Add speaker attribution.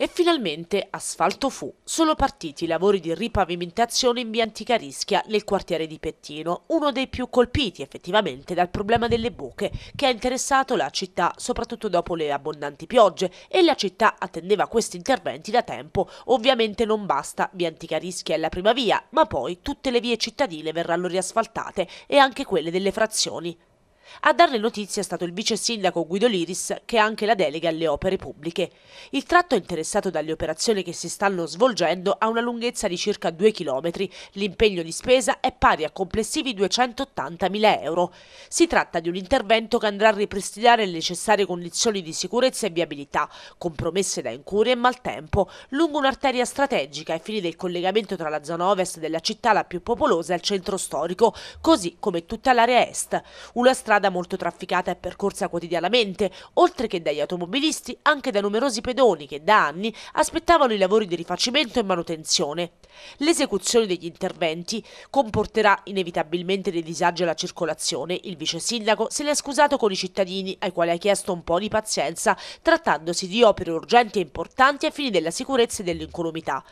Speaker 1: E finalmente asfalto fu. Sono partiti i lavori di ripavimentazione in via Antica Rischia nel quartiere di Pettino, uno dei più colpiti effettivamente dal problema delle buche che ha interessato la città soprattutto dopo le abbondanti piogge e la città attendeva questi interventi da tempo. Ovviamente non basta, via Antica Rischia è la prima via, ma poi tutte le vie cittadine verranno riasfaltate e anche quelle delle frazioni. A darne notizia è stato il vice sindaco Guido Liris, che ha anche la delega alle opere pubbliche. Il tratto interessato dalle operazioni che si stanno svolgendo ha una lunghezza di circa 2 km. L'impegno di spesa è pari a complessivi 280.000 euro. Si tratta di un intervento che andrà a ripristinare le necessarie condizioni di sicurezza e viabilità, compromesse da incurie e maltempo, lungo un'arteria strategica ai fini del collegamento tra la zona ovest della città la più popolosa e il centro storico, così come tutta l'area est. Una strada strada molto trafficata e percorsa quotidianamente, oltre che dagli automobilisti anche da numerosi pedoni che da anni aspettavano i lavori di rifacimento e manutenzione. L'esecuzione degli interventi comporterà inevitabilmente dei disagi alla circolazione. Il vice sindaco se ne è scusato con i cittadini, ai quali ha chiesto un po' di pazienza, trattandosi di opere urgenti e importanti ai fini della sicurezza e dell'incolumità.